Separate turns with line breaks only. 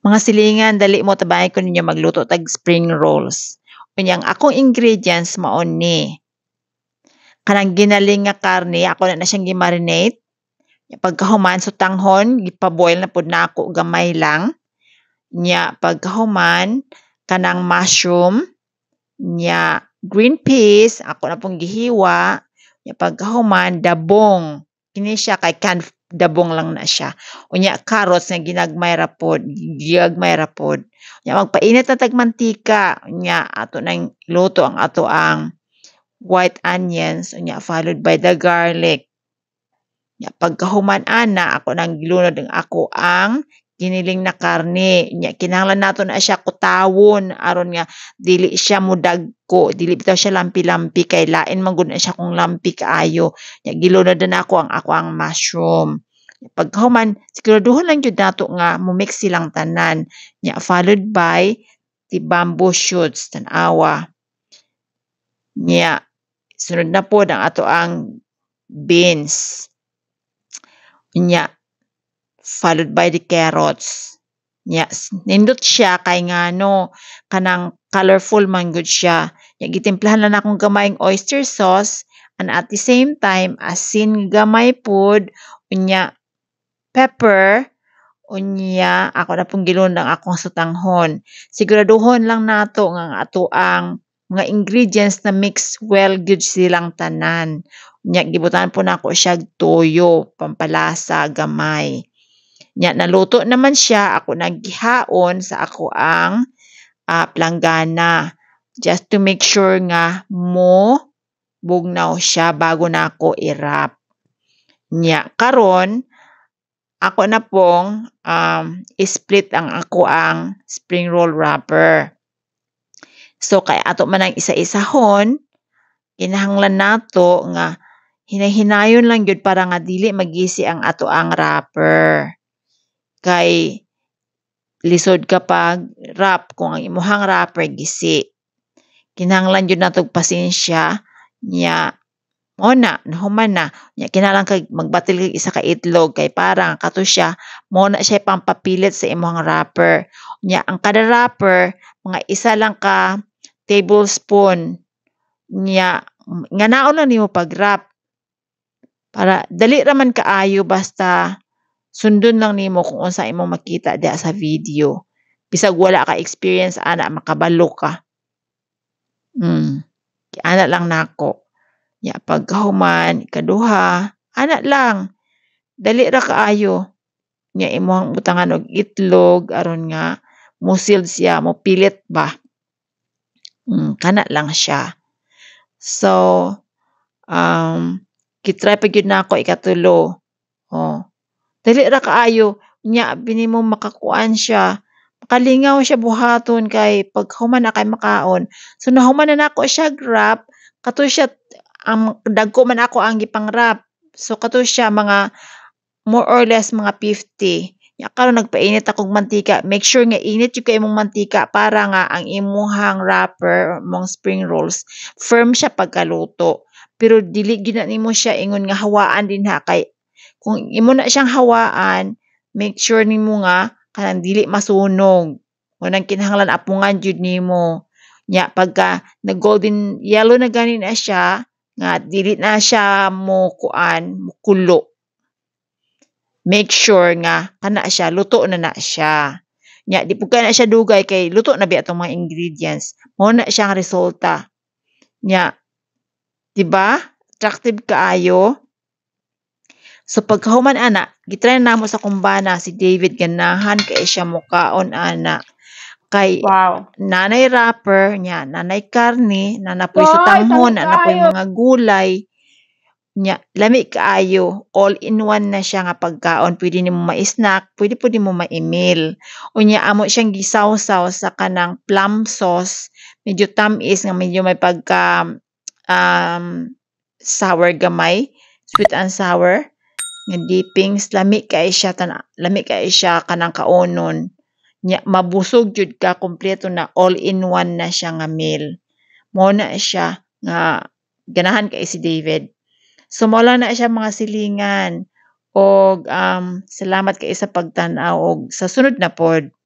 Mga silingan, dali mo tabay ko ninyo magluto tag spring rolls. Unyang akong ingredients maon ni. Kanang ginaling nga karne, ako na na siyang gimarinate. Pagkahuman so tanghon, gipaboil na po na ako gamay lang. Nya pagkahuman, kanang mushroom, nya green peas, ako na pong gihiwa. Nya pagkahuman, dabong. Kini siya kay canned dabong lang na siya. Unya carrots nga ginagmay ra pod, ginagmay ra pod. Unya magpainit na tagmantika, unya ato nang luto ang ato ang white onions, unya followed by the garlic. Unya pagkahuman ana ako nang gilunod ang ako ang giniling na karne nya kinahanglan nato na siya kutawon aron nga dili siya mudag ko dili bitaw siya lampi-lampi kay lain man gud na siya kung lampi kaayo nya gilunod na ako ang ako ang mushroom paghuman siguraduhon lang jud nato nga mo mix silang tanan nya followed by the bamboo shoots tanawa nya sunod na po ang ato ang beans nya followed by the carrots. Yes, nindot siya kay nga no, kanang colorful man gud siya. Yung gitimplahan lang akong gamayng oyster sauce and at the same time asin gamay pud, unya pepper unya ako na pong gilundang akong sutanghon. Siguraduhon lang nato nga ato ang mga ingredients na mix well good silang tanan. Nya gibutan po na ako siya toyo, pampalasa, gamay. Nya naluto naman siya, ako naghihaon sa ako ang uh, planggana just to make sure nga mo bugnaw siya bago na ako irap. Nya karon ako na pong um, split ang ako ang spring roll wrapper. So kay ato man ang isa-isahon, kinahanglan nato nga hinahinayon lang gyud para nga dili magisi ang ato ang wrapper. Kay lisod kapag rap kung ang imuhang rapper gisi. Kinahanglan jud natog pasensya niya mo na, nahuman na. Nya kinalang kag magbatil kag isa ka itlog kay parang kato siya mo na siya pampapilit sa imong rapper. Nya ang kada rapper, mga isa lang ka tablespoon nya nga naon na nimo pag rap para dali ra man kaayo basta Sundon lang nimo kung unsa imong makita diha sa video. Bisag wala ka experience ana makabalo ka. Mm. Ana lang nako. Ya pagkahuman ikaduha, ana lang. Dali ra kaayo. Nya imong butangan og itlog aron nga musil siya, mo pilit ba. Mm, kana lang siya. So, um, kitry pa gyud na ako ikatulo Dali ra kaayo nya binimo makakuan siya makalingaw siya buhaton kay paghuman na kay makaon. So nahuman na nako siya grab kato siya ang dagko man ako ang rap. So kato siya mga more or less mga 50. Ya karon nagpainit akog mantika. Make sure nga init yung kay imong mantika para nga ang imuhang wrapper mong spring rolls firm siya pagkaluto. Pero dili gina nimo siya ingon nga hawaan din ha kay kung imo na siyang hawaan, make sure nimo nga kanang dili masunog. O nang kinahanglan apungan jud nimo. Nya pagka na golden yellow na gani na siya, nga dili na siya mo kuan, mukulo Make sure nga kana siya luto na na siya. Nya di pud na siya dugay kay luto na biya atong mga ingredients. Mo na siyang resulta. Nya di ba? Attractive kaayo So pagkahuman ana, gitry namo sa kumbana si David ganahan kay siya mukaon ana. Kay wow. nanay rapper niya, nanay karni, nanapoy wow, sutanghon, nanapoy mga gulay. Nya, lami kaayo, all in one na siya nga pagkaon, pwede ni mo ma-snack, pwede pwede mo ma-email. O niya, amo siyang gisaw-saw sa kanang plum sauce, medyo tamis nga medyo may pagka um, sour gamay, sweet and sour nga dipings lami kay siya tan lami kay siya kanang kaonon nya mabusog jud ka kompleto na all in one na siya nga meal mo na siya nga ganahan kay si David so mawala na siya mga silingan og um, salamat kay sa pagtan-aw og sa sunod na pod